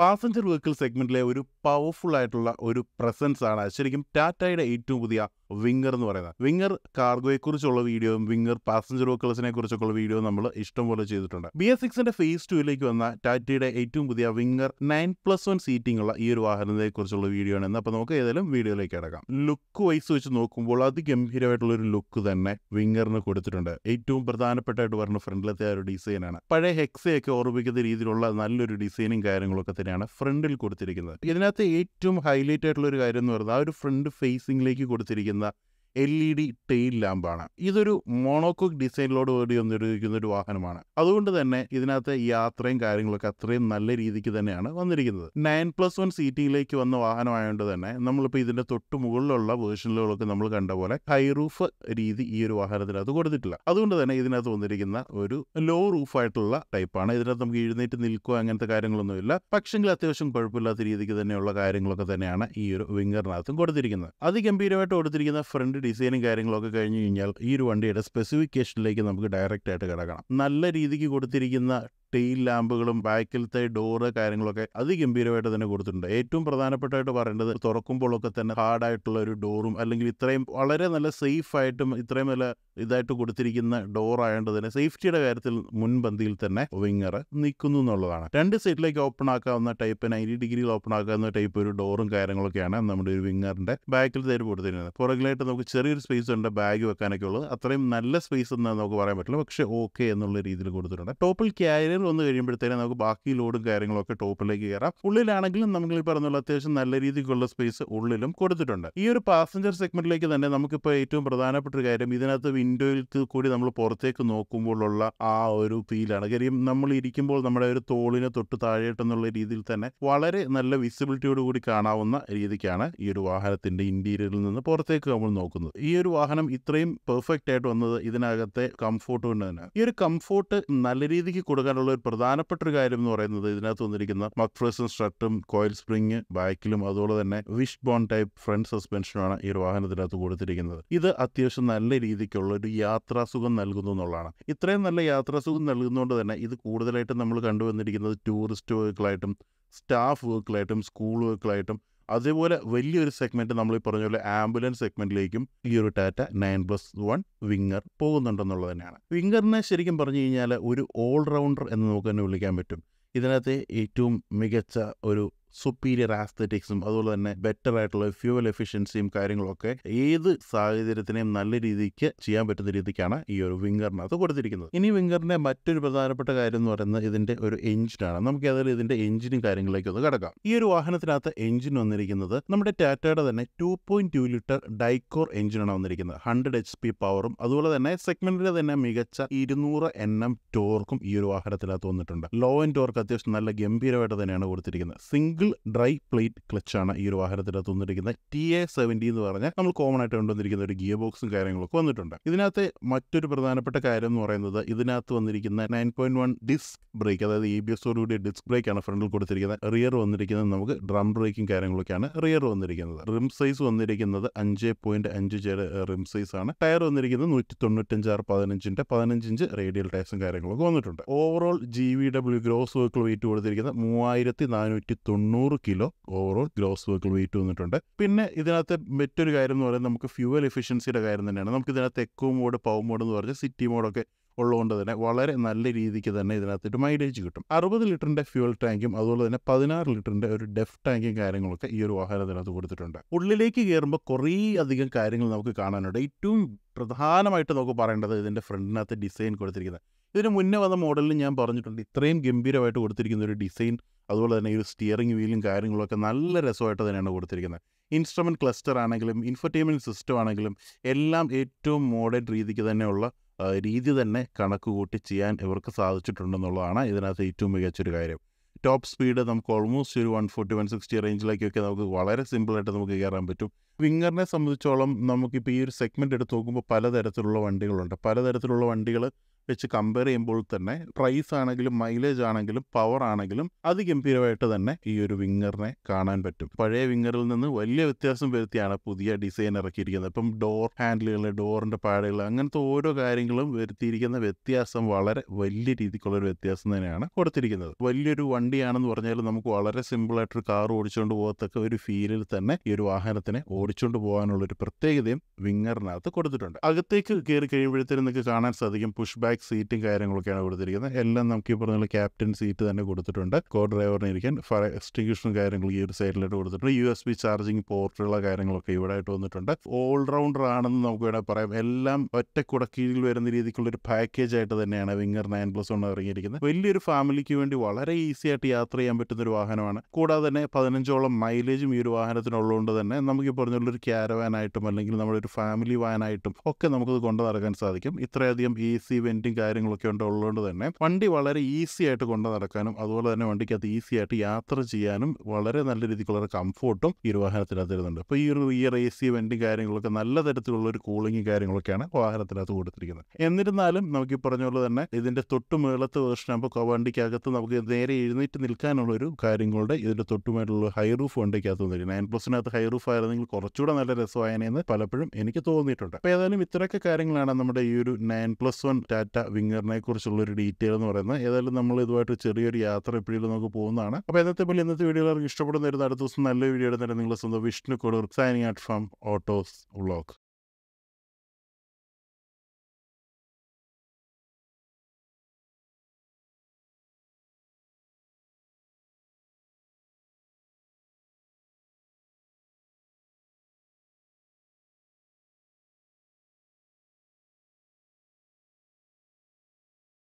passenger vehicle സെഗ്മെൻറ്റിലെ ഒരു powerful ആയിട്ടുള്ള ഒരു പ്രസൻസ് ആണ് ശരിക്കും ടാറ്റയുടെ ഏറ്റവും പുതിയ വിങ്ങർ എന്ന് പറയുന്നത് വിങ്ങർ കാർഗോയെക്കുറിച്ചുള്ള വീഡിയോയും വിങ്ങർ പാസഞ്ചർ വെഹിക്കിൾസിനെ കുറിച്ചൊക്കെയുള്ള വീഡിയോ നമ്മൾ ഇഷ്ടംപോലെ ചെയ്തിട്ടുണ്ട് ബി എസ് സിക്സിന്റെ ഫേസ് ടുവിലേക്ക് വന്ന ടാറ്റയുടെ ഏറ്റവും പുതിയ Winger nine plus one seating ഉള്ള ഈ ഒരു വാഹനത്തെ കുറിച്ചുള്ള വീഡിയോ ആണ് അപ്പോൾ നമുക്ക് ഏതായാലും വീഡിയോയിലേക്ക് അടക്കാം ലുക്ക് വൈസ് വെച്ച് നോക്കുമ്പോൾ അതിഗംഭീരമായിട്ടുള്ള ഒരു ലുക്ക് തന്നെ വിങ്ങറിന് കൊടുത്തിട്ടുണ്ട് ഏറ്റവും പ്രധാനപ്പെട്ടായിട്ട് പറഞ്ഞ ഫ്രണ്ടിലത്തെ ആ ഒരു ഡിസൈനാണ് പഴയ ഹെക്സയൊക്കെ ഓർമ്മിക്കുന്ന രീതിയിലുള്ള നല്ലൊരു ഡിസൈനും കാര്യങ്ങളൊക്കെ തന്നെയാണ് ഫ്രണ്ടിൽ കൊടുത്തിരിക്കുന്നത് ഇതിനകത്ത് ഏറ്റവും ഹൈലൈറ്റ് ആയിട്ടുള്ള ഒരു കാര്യം എന്ന് പറയുന്നത് ആ ഒരു ഫ്രണ്ട് ഫേസിംഗിലേക്ക് കൊടുത്തിരിക്കുന്നത് in the L E D tail ലാമ്പാണ് ഇതൊരു മോണോക്കോക്ക് ഡിസൈനിലോട് കൂടി വന്നിരിക്കുന്ന ഒരു വാഹനമാണ് അതുകൊണ്ട് തന്നെ ഇതിനകത്ത് യാത്രയും കാര്യങ്ങളൊക്കെ അത്രയും നല്ല രീതിക്ക് തന്നെയാണ് വന്നിരിക്കുന്നത് നയൻ പ്ലസ് വൺ സീറ്റിംഗിലേക്ക് വന്ന വാഹനമായതുകൊണ്ട് തന്നെ നമ്മളിപ്പോൾ ഇതിന്റെ തൊട്ട് മുകളിലുള്ള വേർഷനുകളൊക്കെ നമ്മൾ കണ്ട പോലെ ഹൈ റൂഫ് രീതി ഈ ഒരു വാഹനത്തിനകത്ത് കൊടുത്തിട്ടില്ല അതുകൊണ്ട് തന്നെ ഇതിനകത്ത് വന്നിരിക്കുന്ന ഒരു ലോ റൂഫായിട്ടുള്ള ടൈപ്പാണ് ഇതിനകത്ത് നമുക്ക് എഴുന്നേറ്റ് നിൽക്കുക അങ്ങനത്തെ കാര്യങ്ങളൊന്നുമില്ല പക്ഷെങ്കിൽ അത്യാവശ്യം കുഴപ്പമില്ലാത്ത രീതിക്ക് തന്നെയുള്ള കാര്യങ്ങളൊക്കെ തന്നെയാണ് ഈ ഒരു വിംഗറിനകത്തും കൊടുത്തിരിക്കുന്നത് അതിഗംഭീരമായിട്ട് കൊടുത്തിരിക്കുന്ന ഫ്രണ്ട് ഡിസൈനും കാര്യങ്ങളൊക്കെ കഴിഞ്ഞ് കഴിഞ്ഞാൽ ഈ ഒരു വണ്ടിയുടെ സ്പെസിഫിക്കേഷനിലേക്ക് നമുക്ക് ഡയറക്റ്റായിട്ട് കിടക്കണം നല്ല രീതിക്ക് കൊടുത്തിരിക്കുന്ന ടെയിൽ ലാമ്പുകളും ബാക്കിലത്തെ ഡോറ് കാര്യങ്ങളൊക്കെ അതിഗംഭീരമായിട്ട് തന്നെ കൊടുത്തിട്ടുണ്ട് ഏറ്റവും പ്രധാനപ്പെട്ടായിട്ട് പറയേണ്ടത് തുറക്കുമ്പോഴൊക്കെ തന്നെ ഹാർഡായിട്ടുള്ള ഒരു ഡോറും അല്ലെങ്കിൽ ഇത്രയും വളരെ നല്ല സേഫ് ആയിട്ടും ഇത്രയും നല്ല ഇതായിട്ട് കൊടുത്തിരിക്കുന്ന ഡോർ ആയതുകൊണ്ട് തന്നെ സേഫ്റ്റിയുടെ കാര്യത്തിൽ മുൻപന്തിയിൽ തന്നെ വിങ്ങർ നിൽക്കുന്നു എന്നുള്ളതാണ് രണ്ട് സൈഡിലേക്ക് ഓപ്പൺ ആക്കാവുന്ന ടൈപ്പ് നയൻറ്റി ഡിഗ്രിയിൽ ഓപ്പൺ ആക്കാവുന്ന ടൈപ്പ് ഒരു ഡോറും കാര്യങ്ങളൊക്കെയാണ് നമ്മുടെ ഒരു വിങ്ങറിന്റെ ബാക്കിൽ തേര് കൊടുത്തിരുന്നത് പുറകിലായിട്ട് നമുക്ക് ചെറിയൊരു സ്പേസ് ഉണ്ട് ബാഗ് വെക്കാനൊക്കെ ഉള്ളത് അത്രയും നല്ല സ്പേസ് എന്ന് നമുക്ക് പറയാൻ പറ്റില്ല പക്ഷേ ഓക്കെ എന്നുള്ള രീതിയിൽ കൊടുത്തിട്ടുണ്ട് ടോപ്പിൽ ക്യാരിയർ വന്നു കഴിയുമ്പോഴത്തേനും നമുക്ക് ബാക്കി ലോഡും കാര്യങ്ങളൊക്കെ ടോപ്പിലേക്ക് കയറാം ഉള്ളിലാണെങ്കിലും നമ്മൾ ഈ പറഞ്ഞുള്ള അത്യാവശ്യം നല്ല രീതിക്കുള്ള സ്പേസ് ഉള്ളിലും കൊടുത്തിട്ടുണ്ട് ഈ ഒരു പാസഞ്ചർ സെഗ്മെന്റിലേക്ക് തന്നെ നമുക്കിപ്പോൾ ഏറ്റവും പ്രധാനപ്പെട്ട ഒരു കാര്യം ഇതിനകത്ത് വിൻഡോയിൽ കൂടി നമ്മൾ പുറത്തേക്ക് നോക്കുമ്പോഴുള്ള ആ ഒരു ഫീലാണ് കാര്യം നമ്മൾ ഇരിക്കുമ്പോൾ നമ്മുടെ ഒരു തോളിനെ തൊട്ട് താഴെട്ടെന്നുള്ള രീതിയിൽ തന്നെ വളരെ നല്ല വിസിബിലിറ്റിയോട് കൂടി കാണാവുന്ന രീതിക്കാണ് ഈ ഒരു വാഹനത്തിന്റെ ഇന്റീരിയറിൽ നിന്ന് പുറത്തേക്ക് നമ്മൾ നോക്കുന്നത് ഈ ഒരു വാഹനം ഇത്രയും പെർഫെക്റ്റ് ആയിട്ട് വന്നത് ഇതിനകത്തെ കംഫോർട്ട് കൊണ്ട് തന്നെ ഈ ഒരു കംഫോർട്ട് നല്ല രീതിക്ക് കൊടുക്കാനുള്ള ഒരു പ്രധാനപ്പെട്ട ഒരു കാര്യം എന്ന് പറയുന്നത് ഇതിനകത്ത് വന്നിരിക്കുന്ന മക്ഫ്രസൺ സ്ട്രട്ടും കോയിൽ സ്പ്രിങ് ബാക്കിലും അതുപോലെ തന്നെ വിഷ് ബോൺ ടൈപ്പ് ഫ്രണ്ട് സസ്പെൻഷനാണ് ഈ ഒരു വാഹനത്തിനകത്ത് കൊടുത്തിരിക്കുന്നത് ഇത് അത്യാവശ്യം നല്ല രീതിക്കുള്ള ഒരു യാത്രാസുഖം നൽകുന്നു എന്നുള്ളതാണ് ഇത്രയും നല്ല യാത്രാസുഖം നൽകുന്നതുകൊണ്ട് തന്നെ ഇത് കൂടുതലായിട്ടും നമ്മൾ കണ്ടുവന്നിരിക്കുന്നത് ടൂറിസ്റ്റ് വെഹിക്കിളായിട്ടും സ്റ്റാഫ് വെഹിക്കിളായിട്ടും സ്കൂൾ വെഹിക്കിളായിട്ടും അതേപോലെ വലിയൊരു സെഗ്മെൻറ്റ് നമ്മൾ ഈ പറഞ്ഞ പോലെ ആംബുലൻസ് സെഗ്മെൻറ്റിലേക്കും ഈ ഒരു Tata nine plus one Winger പോകുന്നുണ്ടെന്നുള്ളത് തന്നെയാണ് വിങ്ങറിനെ ശരിക്കും പറഞ്ഞു കഴിഞ്ഞാൽ ഒരു ഓൾറൗണ്ടർ എന്ന് നമുക്ക് തന്നെ വിളിക്കാൻ പറ്റും ഇതിനകത്ത് ഏറ്റവും മികച്ച ഒരു സുപ്പീരിയർ ആസ്തറ്റിക്സും അതുപോലെ തന്നെ ബെറ്റർ ആയിട്ടുള്ള ഫ്യൂവൽ എഫിഷ്യൻസിയും കാര്യങ്ങളൊക്കെ ഏത് സാഹചര്യത്തിനെയും നല്ല രീതിക്ക് ചെയ്യാൻ പറ്റുന്ന രീതിക്കാണ് ഈ ഒരു വിംഗറിനകത്ത് കൊടുത്തിരിക്കുന്നത് ഇനി വിംഗറിന്റെ മറ്റൊരു പ്രധാനപ്പെട്ട കാര്യം എന്ന് പറയുന്നത് ഇതിന്റെ ഒരു എഞ്ചിനാണ് നമുക്ക് ഏതായാലും ഇതിന്റെ എഞ്ചിനും കാര്യങ്ങളിലേക്ക് ഒന്ന് കിടക്കാം ഈ ഒരു വാഹനത്തിനകത്ത് എഞ്ചിൻ വന്നിരിക്കുന്നത് നമ്മുടെ ടാറ്റയുടെ തന്നെ two point two litre Dicor എഞ്ചിനാണ് വന്നിരിക്കുന്നത് ഹൺഡ്രഡ് എച്ച് പി പവറും അതുപോലെ തന്നെ സെഗ്മെന്റിലെ തന്നെ മികച്ച ഇരുന്നൂറ് എൻ എം ടോർക്കും ഈ ഒരു വാഹനത്തിനകത്ത് വന്നിട്ടുണ്ട് ലോ ആൻഡ് ടോർക്ക് അത്യാവശ്യം നല്ല ഗംഭീരമായിട്ട് തന്നെയാണ് കൊടുത്തിരിക്കുന്നത് സിംഗിൾ സിംഗിൾ ഡ്രൈ പ്ലേറ്റ് ക്ലച്ചാണ് ഈ ഒരു വാഹനത്തിനകത്ത് വന്നിരിക്കുന്നത് ടി എ സെവൻറ്റി എന്ന് പറഞ്ഞാൽ നമ്മൾ കോമൺ ആയിട്ട് കൊണ്ടുവന്നിരിക്കുന്ന ഒരു ഗിയർ ബോക്സും കാര്യങ്ങളൊക്കെ വന്നിട്ടുണ്ട് ഇതിനകത്ത് മറ്റൊരു പ്രധാനപ്പെട്ട കാര്യം എന്ന് പറയുന്നത് ഇതിനകത്ത് വന്നിരിക്കുന്ന nine point one disc brake അതായത് ഇ ബി എസോടുകൂടിയ ഡിസ്ക് ബ്രേക്ക് ആണ് ഫ്രണ്ടിൽ കൊടുത്തിരിക്കുന്നത് റിയർ വന്നിരിക്കുന്നത് നമുക്ക് ഡ്രം ബ്രേക്കും കാര്യങ്ങളൊക്കെയാണ് റിയർ വന്നിരിക്കുന്നത് റിം സൈസ് വന്നിരിക്കുന്നത് അഞ്ച് പോയിന്റ് അഞ്ച് റിം സൈസ് ആണ് ടയർ വന്നിരിക്കുന്നത് നൂറ്റി തൊണ്ണൂറ്റഞ്ച് ആറ് പതിനഞ്ചിന്റെ പതിനഞ്ച് ഇഞ്ച് റേഡിയൽ ടയർസും കാര്യങ്ങളൊക്കെ വന്നിട്ടുണ്ട് overall G V W gross vehicle weight കൊടുത്തിരിക്കുന്നത് മൂവായിരത്തി നാനൂറ്റി തൊണ്ണൂറ് തൊണ്ണൂറ് kilo overall gross vehicle weight വന്നിട്ടുണ്ട് പിന്നെ ഇതിനകത്ത് മറ്റൊരു കാര്യം എന്ന് പറയുന്നത് നമുക്ക് ഫ്യൂവൽ എഫിഷ്യൻസിയുടെ കാര്യം തന്നെയാണ് നമുക്ക് ഇതിനകത്ത് എക്കോ മോഡ് പവ് മോഡ് എന്ന് പറഞ്ഞാൽ സിറ്റി മോഡൊക്കെ ഉള്ളതുകൊണ്ട് തന്നെ വളരെ നല്ല രീതിക്ക് തന്നെ ഇതിനകത്തൊരു മൈലേജ് കിട്ടും അറുപത് ലിറ്ററിൻ്റെ ഫ്യൂൽ ടാങ്കും അതുപോലെ തന്നെ പതിനാറ് ലിറ്ററിൻ്റെ ഒരു ഡെഫ് ടാങ്കും കാര്യങ്ങളൊക്കെ ഈ ഒരു ഇതിനകത്ത് കൊടുത്തിട്ടുണ്ട് ഉള്ളിലേക്ക് കയറുമ്പോൾ കുറേ അധികം കാര്യങ്ങൾ നമുക്ക് കാണാനുണ്ട് ഏറ്റവും പ്രധാനമായിട്ട് നമുക്ക് പറയേണ്ടത് ഇതിൻ്റെ ഫ്രണ്ടിനകത്ത് ഡിസൈൻ കൊടുത്തിരിക്കുന്നത് ഇതിന് മുന്നേ വന്ന മോഡലിൽ ഞാൻ പറഞ്ഞിട്ടുണ്ട് ഇത്രയും ഗംഭീരമായിട്ട് കൊടുത്തിരിക്കുന്ന ഒരു ഡിസൈൻ അതുപോലെ തന്നെ ഈ ഒരു സ്റ്റിയറിംഗ് വീലും കാര്യങ്ങളൊക്കെ നല്ല രസമായിട്ട് തന്നെയാണ് കൊടുത്തിരിക്കുന്നത് ഇൻസ്ട്രുമെൻറ്റ് ക്ലസ്റ്റർ ആണെങ്കിലും ഇൻഫർടൈൻമെൻറ്റ് സിസ്റ്റം ആണെങ്കിലും എല്ലാം ഏറ്റവും മോഡേൺ രീതിക്ക് തന്നെയുള്ള രീതി തന്നെ കണക്ക് കൂട്ടി ചെയ്യാൻ ഇവർക്ക് സാധിച്ചിട്ടുണ്ടെന്നുള്ളതാണ് ഇതിനകത്ത് ഏറ്റവും മികച്ചൊരു കാര്യം ടോപ്പ് സ്പീഡ് നമുക്ക് ഓൾമോസ്റ്റ് ഒരു വൺ ഫോർട്ടി വൺ സിക്സ്റ്റി റേഞ്ചിലേക്കൊക്കെ നമുക്ക് വളരെ സിമ്പിളായിട്ട് നമുക്ക് കയറാൻ പറ്റും വിങ്ങറിനെ സംബന്ധിച്ചോളം നമുക്കിപ്പോൾ ഈ ഒരു സെഗ്മെൻറ്റ് എടുത്ത് നോക്കുമ്പോൾ പലതരത്തിലുള്ള വണ്ടികളുണ്ട് പലതരത്തിലുള്ള വണ്ടികൾ വെച്ച് കമ്പയർ ചെയ്യുമ്പോൾ തന്നെ പ്രൈസ് ആണെങ്കിലും മൈലേജ് ആണെങ്കിലും പവർ ആണെങ്കിലും അതിഗംഭീരമായിട്ട് തന്നെ ഈ ഒരു വിങ്ങറിനെ കാണാൻ പറ്റും പഴയ വിങ്ങറിൽ നിന്ന് വലിയ വ്യത്യാസം വരുത്തിയാണ് പുതിയ ഡിസൈൻ ഇറക്കിയിരിക്കുന്നത് ഇപ്പം ഡോർ ഹാൻഡിലുകൾ ഡോറിന്റെ പാടുകൾ അങ്ങനത്തെ ഓരോ കാര്യങ്ങളും വരുത്തിയിരിക്കുന്ന വ്യത്യാസം വളരെ വലിയ രീതിക്കുള്ള ഒരു വ്യത്യാസം തന്നെയാണ് കൊടുത്തിരിക്കുന്നത് വലിയൊരു വണ്ടിയാണെന്ന് പറഞ്ഞാലും നമുക്ക് വളരെ സിമ്പിൾ ഒരു കാർ ഓടിച്ചുകൊണ്ട് പോകത്തക്ക ഒരു ഫീലിൽ തന്നെ ഈ ഒരു വാഹനത്തിനെ ഓടിച്ചുകൊണ്ട് പോകാനുള്ള ഒരു പ്രത്യേകതയും വിങ്ങറിനകത്ത് കൊടുത്തിട്ടുണ്ട് അകത്തേക്ക് കയറി കഴിയുമ്പോഴത്തേനും നിങ്ങൾക്ക് കാണാൻ സാധിക്കും പുഷ് ബാക്ക് ബാക്ക് സീറ്റും കാര്യങ്ങളൊക്കെയാണ് കൊടുത്തിരിക്കുന്നത് എല്ലാം നമുക്ക് ഈ പറഞ്ഞ ക്യാപ്റ്റൻ സീറ്റ് തന്നെ കൊടുത്തിട്ടുണ്ട് കോ ഡ്രൈവറിന് ഇരിക്കാൻ ഫയർ എക്സ്റ്റിങ്ഷൻ കാര്യങ്ങൾ ഈ ഒരു സൈഡിലായിട്ട് കൊടുത്തിട്ടുണ്ട് യു എസ് ബി ചാർജിങ് പോർട്ടുള്ള കാര്യങ്ങളൊക്കെ ഇവിടെ ആയിട്ട് വന്നിട്ടുണ്ട് ഓൾറൗണ്ടർ ആണെന്ന് നമുക്ക് വേണമെങ്കിൽ പറയാം എല്ലാം ഒറ്റ കുടക്കീഴിൽ വരുന്ന രീതിക്കുള്ള ഒരു പാക്കേജ് ആയിട്ട് തന്നെയാണ് വിംഗർ നയൻ പ്ലസ് വൺ ഇറങ്ങിയിരിക്കുന്നത് വലിയൊരു ഫാമിലിക്ക് വേണ്ടി വളരെ ഈസി ആയിട്ട് യാത്ര ചെയ്യാൻ പറ്റുന്ന ഒരു വാഹനമാണ് കൂടാതെ തന്നെ പതിനഞ്ചോളം മൈലേജും ഈ ഒരു വാഹനത്തിനുള്ളതുകൊണ്ട് തന്നെ നമുക്ക് ഈ പറഞ്ഞുള്ളൊരു ക്യാരവാനായിട്ടും അല്ലെങ്കിൽ നമ്മുടെ ഒരു ഫാമിലി വാനായിട്ടും ഒക്കെ നമുക്കത് കൊണ്ടു നടക്കാൻ സാധിക്കും ഇത്രയധികം ഈസി വെൻ പെയിന്റും കാര്യങ്ങളൊക്കെ ഉണ്ട് ഉള്ളതുകൊണ്ട് തന്നെ വണ്ടി വളരെ ഈസി ആയിട്ട് കൊണ്ട് നടക്കാനും അതുപോലെ തന്നെ വണ്ടിക്ക് അത് ഈസി ആയിട്ട് യാത്ര ചെയ്യാനും വളരെ നല്ല രീതിക്കുള്ള കംഫോർട്ടും ഈ ഒരു വാഹനത്തിനകത്ത് വരുന്നുണ്ട് അപ്പോൾ ഈ ഒരു ഇയർ എ സി വെൻറ്റും കാര്യങ്ങളൊക്കെ നല്ല തരത്തിലുള്ള ഒരു കൂളിങ്ങും കാര്യങ്ങളൊക്കെയാണ് വാഹനത്തിനകത്ത് കൊടുത്തിരിക്കുന്നത് എന്നിരുന്നാലും നമുക്ക് ഈ പറഞ്ഞ പോലെ തന്നെ ഇതിൻ്റെ തൊട്ട് മേളത്തെ വേർഷൻ ആകുമ്പോൾ വണ്ടിക്കകത്ത് നമുക്ക് നേരെ എഴുന്നേറ്റ് നിൽക്കാനുള്ള ഒരു കാര്യങ്ങളുടെ ഇതിൻ്റെ തൊട്ടുമായിട്ടുള്ള ഹൈ റൂഫ് വണ്ടിക്കകത്ത് വന്നിരിക്കുന്നത് നയൻ പ്ലസിനകത്ത് ഹൈ റൂഫ് ആയിരുന്നെങ്കിൽ കുറച്ചുകൂടെ നല്ല രസമായനെന്ന് പലപ്പോഴും എനിക്ക് തോന്നിയിട്ടുണ്ട് അപ്പോൾ ഏതായാലും ഇത്രയൊക്കെ കാര്യങ്ങളാണ് നമ്മുടെ ഈ ഒരു നയൻ പ്ലസ് വൺ ടാറ്റ ഡാറ്റ വിംഗറിനെ കുറിച്ചുള്ളൊരു ഡീറ്റെയിൽ എന്ന് പറയുന്നത് ഏതായാലും നമ്മൾ ഇതുമായിട്ട് ചെറിയൊരു യാത്ര എപ്പോഴും നമുക്ക് പോകുന്നതാണ് അപ്പോൾ ഇന്നത്തെ പോലെ ഇന്നത്തെ വീഡിയോ ഇഷ്ടപ്പെടുന്ന ഒരു അടുത്ത ദിവസം നല്ല വീഡിയോ ഇടുന്നവരെ നിങ്ങളുടെ സ്വന്തം Vishnu Kodur signing out from Autos vlog